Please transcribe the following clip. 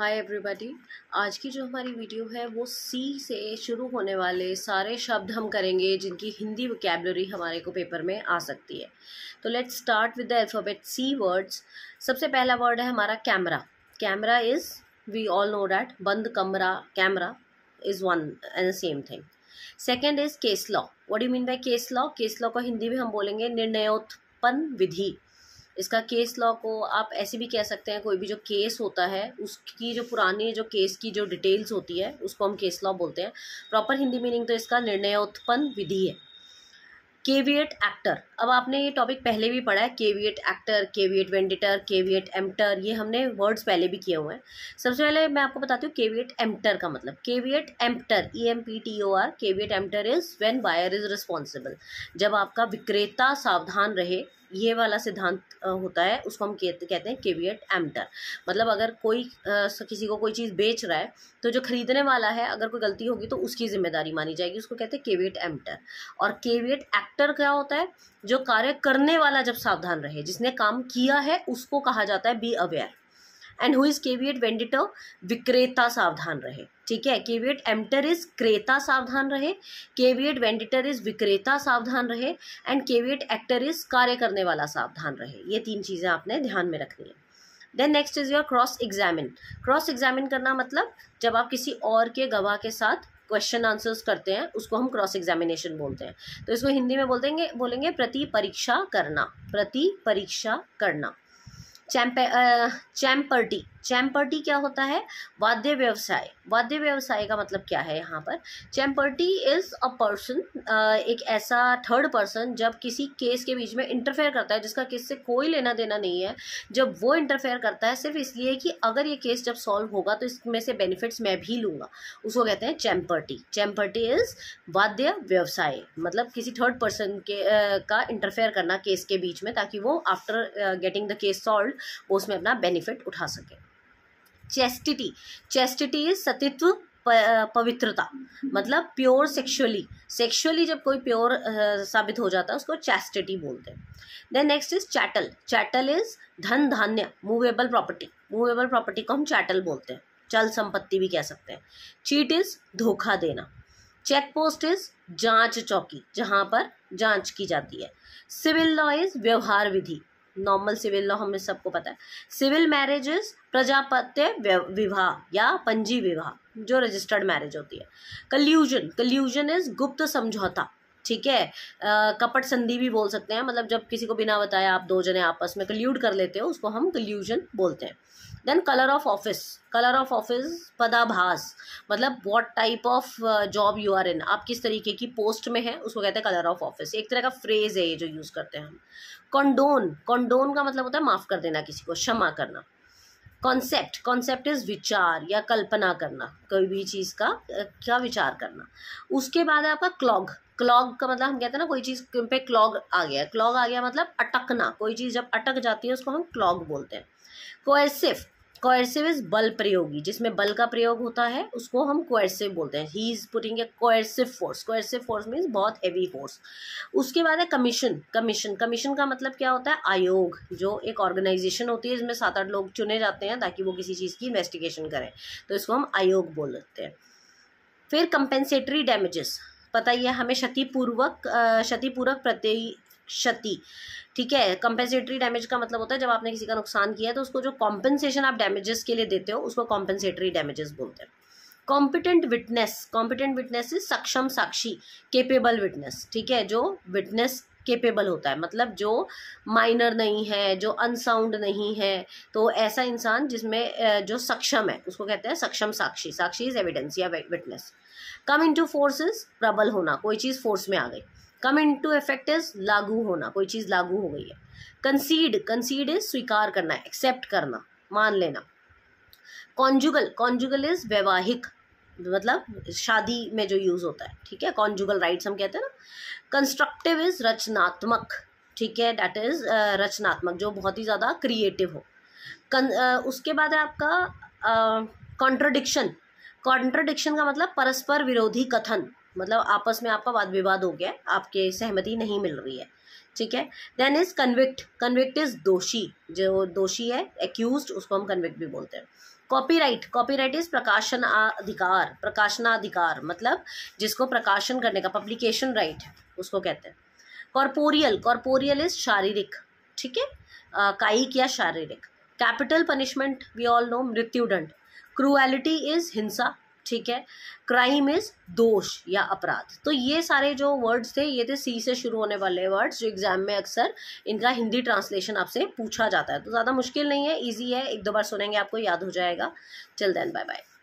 hi everybody आज की जो हमारी वीडियो है वो सी से शुरू होने वाले सारे शब्द हम करेंगे जिनकी हिंदी वोकेबलरी हमारे को पेपर में आ सकती है तो let's start with the alphabet C words सबसे पहला वर्ड है हमारा camera camera is we all know that बंद कमरा camera is one and same thing second is case law what you mean by case law case law को हिंदी में हम बोलेंगे निर्णयोत्पन्न विधि इसका केस लॉ को आप ऐसे भी कह सकते हैं कोई भी जो केस होता है उसकी जो पुरानी जो केस की जो डिटेल्स होती है उसको हम केस लॉ बोलते हैं प्रॉपर हिंदी मीनिंग तो इसका निर्णयोत्पन्न विधि है केवीएट एक्टर अब आपने ये टॉपिक पहले भी पढ़ा है caveat emptor caveat venditor caveat emptor ये हमने वर्ड्स पहले भी किए हुए हैं सबसे पहले मैं आपको बताती हूँ केवीएट एम्टर का मतलब caveat emptor E M P T O R caveat emptor is when buyer is responsible जब आपका विक्रेता सावधान रहे ये वाला सिद्धांत होता है उसको हम कहते हैं केवियट एम्टर मतलब अगर कोई किसी को कोई चीज़ बेच रहा है तो जो खरीदने वाला है अगर कोई गलती होगी तो उसकी जिम्मेदारी मानी जाएगी उसको कहते हैं केवियट एम्टर और केवियट एक्ट एक्टर क्या होता है जो कार्य करने वाला जब सावधान रहे जिसने काम किया है उसको कहा जाता है be aware and who is caveat venditor विक्रेता सावधान रहे ठीक है केवियट एमटर इज क्रेता सावधान रहे केवियट वेंडिटर इज विक्रेता सावधान रहे एंड केवियट एक्टर इज कार्य करने वाला सावधान रहे ये तीन चीज़ें आपने ध्यान में रखनी है then next is your cross examine cross examine करना मतलब जब आप किसी और के गवाह के साथ क्वेश्चन आंसर्स करते हैं उसको हम क्रॉस एग्जामिनेशन बोलते हैं तो इसको हिंदी में बोल देंगे बोलेंगे प्रति परीक्षा करना प्रति परीक्षा करना चैम्पे चैम्पर्टी चैम्पर्टी क्या होता है वाद्य व्यवसाय वाद्य व्यवसाय का मतलब क्या है यहाँ पर चैम्पर्टी इज़ अ पर्सन एक ऐसा थर्ड पर्सन जब किसी केस के बीच में इंटरफेयर करता है जिसका केस से कोई लेना देना नहीं है जब वो इंटरफेयर करता है सिर्फ इसलिए कि अगर ये केस जब सॉल्व होगा तो इसमें से बेनिफिट्स मैं भी लूँगा उसको कहते हैं चैम्पर्टी चैम्पर्टी इज़ वाद्य व्यवसाय मतलब किसी थर्ड पर्सन के uh, का इंटरफेयर करना केस के बीच में ताकि वो after getting the case solve वो उसमें अपना बेनिफिट उठा सके चेस्टिटी चेस्टिटी इज सतित्व पवित्रता मतलब प्योर सेक्सुअली सेक्सुअली जब कोई प्योर साबित हो जाता है उसको चेस्टिटी बोलते हैं then next is chattel chattel is धन धान्य मूवेबल प्रॉपर्टी मूवेबल प्रॉपर्टी को हम चैटल बोलते हैं चल संपत्ति भी कह सकते हैं चीट इज धोखा देना चेक पोस्ट इज जांच चौकी जहां पर जांच की जाती है सिविल लॉ इज व्यवहार विधि नॉर्मल सिविल लॉ हमें सबको पता है सिविल मैरिजेस प्रजापत्य विवाह या पंजी विवाह जो रजिस्टर्ड मैरिज होती है कल्यूजन कल्यूजन इज गुप्त समझौता ठीक है कपट संधि भी बोल सकते हैं मतलब जब किसी को बिना बताए आप दो जने आपस में कल्यूड कर लेते हो उसको हम कल्यूजन बोलते हैं then colour of office colour of office पदाभास मतलब what type of job you are in आप किस तरीके की पोस्ट में है उसको कहते हैं कलर ऑफ ऑफिस एक तरह का फ्रेज है ये जो यूज़ करते हैं हम कॉन्डोन कॉन्डोन का मतलब होता है माफ़ कर देना किसी को क्षमा करना कॉन्सेप्ट कॉन्सेप्ट इज़ विचार या कल्पना करना कोई भी चीज़ का क्या विचार करना उसके बाद है आपका क्लॉग क्लॉग का मतलब हम कहते हैं ना कोई चीज़ पे क्लॉग आ गया क्लॉग आ गया मतलब अटकना कोई चीज़ जब अटक जाती है उसको हम क्लॉग बोलते हैं कोएसिव कोएसिव इज बल प्रयोगी जिसमें बल का प्रयोग होता है उसको हम कोएसिव बोलते हैं he is putting a coercive force coercive force means बहुत हेवी फोर्स उसके बाद है कमीशन कमीशन कमीशन का मतलब क्या होता है आयोग जो एक ऑर्गेनाइजेशन होती है जिसमें सात आठ लोग चुने जाते हैं ताकि वो किसी चीज़ की इन्वेस्टिगेशन करें तो इसको हम आयोग बोल सकते हैं फिर कंपेंसेटरी डैमेजेस पता ही है हमें क्षतिपूर्वक क्षतिपूर्वक प्रति क्षति ठीक है कंपेंसेटरी डैमेज का मतलब होता है जब आपने किसी का नुकसान किया है तो उसको जो कॉम्पेंसेशन आप डैमेजेस के लिए देते हो उसको कॉम्पेंसेटरी डैमेजेस बोलते हैं competent witness competent witness is सक्षम साक्षी केपेबल विटनेस ठीक है जो विटनेस केपेबल होता है मतलब जो माइनर नहीं है जो अनसाउंड नहीं है तो ऐसा इंसान जिसमें जो सक्षम है उसको कहते हैं सक्षम साक्षी साक्षी इज एविडेंस या witness come into force is प्रबल होना कोई चीज़ फोर्स में आ गई कम इनटू इफेक्ट इज लागू होना कोई चीज़ लागू हो गई है कंसीड कंसीड इज स्वीकार करना एक्सेप्ट करना मान लेना कॉन्जुगल कॉन्जुगल इज वैवाहिक मतलब शादी में जो यूज़ होता है ठीक है कॉन्जुगल राइट्स हम कहते हैं ना कंस्ट्रक्टिव इज रचनात्मक ठीक है डैट इज रचनात्मक जो बहुत ही ज़्यादा क्रिएटिव हो कन, uh, उसके बाद है आपका कॉन्ट्रोडिक्शन uh, कॉन्ट्रोडिक्शन का मतलब परस्पर विरोधी कथन मतलब आपस में आपका वाद विवाद हो गया आपके सहमति नहीं मिल रही है ठीक है then is convict convict is दोषी जो दोषी है एक्यूज उसको हम कन्विक्ट भी बोलते हैं कॉपीराइट कॉपीराइट इज प्रकाशन अधिकार प्रकाशनाधिकार मतलब जिसको प्रकाशन करने का पब्लिकेशन राइट है उसको कहते हैं कॉरपोरियल कॉरपोरियल इज शारीरिक ठीक है कायिक या शारीरिक capital punishment we all know मृत्युदंड क्रूएलिटी इज हिंसा ठीक है क्राइम इज दोष या अपराध तो ये सारे जो वर्ड्स थे ये थे सी से शुरू होने वाले वर्ड्स जो एग्जाम में अक्सर इनका हिंदी ट्रांसलेशन आपसे पूछा जाता है तो ज़्यादा मुश्किल नहीं है ईजी है एक दो बार सुनेंगे आपको याद हो जाएगा चल देन बाय बाय